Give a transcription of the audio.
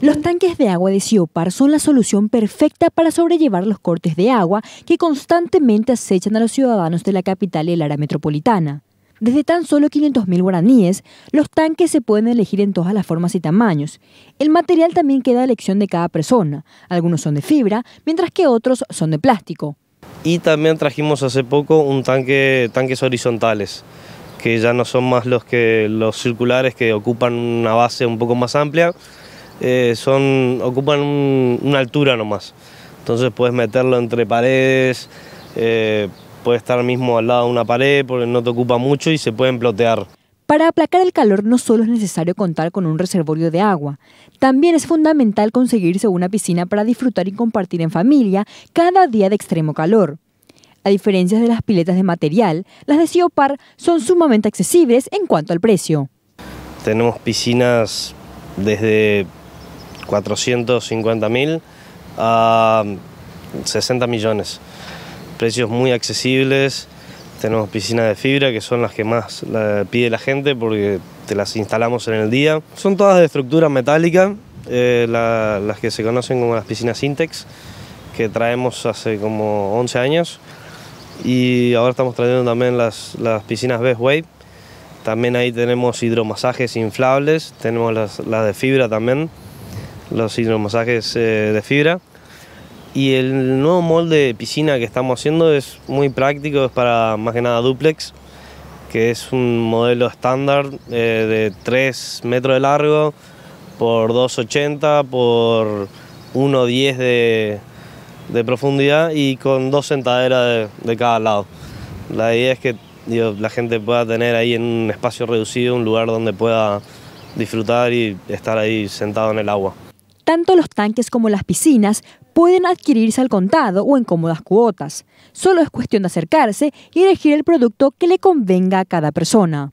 Los tanques de agua de Siopar son la solución perfecta para sobrellevar los cortes de agua que constantemente acechan a los ciudadanos de la capital y el área metropolitana. Desde tan solo 500.000 guaraníes, los tanques se pueden elegir en todas las formas y tamaños. El material también queda a elección de cada persona. Algunos son de fibra, mientras que otros son de plástico. Y también trajimos hace poco un tanque, tanques horizontales, que ya no son más los, que, los circulares que ocupan una base un poco más amplia, eh, son, ocupan una altura nomás. Entonces puedes meterlo entre paredes, eh, puede estar mismo al lado de una pared porque no te ocupa mucho y se pueden plotear. Para aplacar el calor no solo es necesario contar con un reservorio de agua, también es fundamental conseguirse una piscina para disfrutar y compartir en familia cada día de extremo calor. A diferencia de las piletas de material, las de Ciopar son sumamente accesibles en cuanto al precio. Tenemos piscinas desde 450 mil a 60 um, millones. Precios muy accesibles, tenemos piscinas de fibra que son las que más pide la gente porque te las instalamos en el día. Son todas de estructura metálica, eh, las que se conocen como las piscinas Intex, que traemos hace como 11 años. Y ahora estamos trayendo también las, las piscinas Best Way, También ahí tenemos hidromasajes inflables, tenemos las, las de fibra también los hidromasajes eh, de fibra. Y el nuevo molde de piscina que estamos haciendo es muy práctico, es para más que nada duplex, que es un modelo estándar eh, de 3 metros de largo por 2,80 por 1,10 de, de profundidad y con dos sentaderas de, cada lado. La idea es que la gente pueda tener ahí en un espacio reducido un lugar donde pueda disfrutar y estar ahí sentado en el agua. Tanto los tanques como las piscinas pueden adquirirse al contado o en cómodas cuotas. Solo es cuestión de acercarse y elegir el producto que le convenga a cada persona.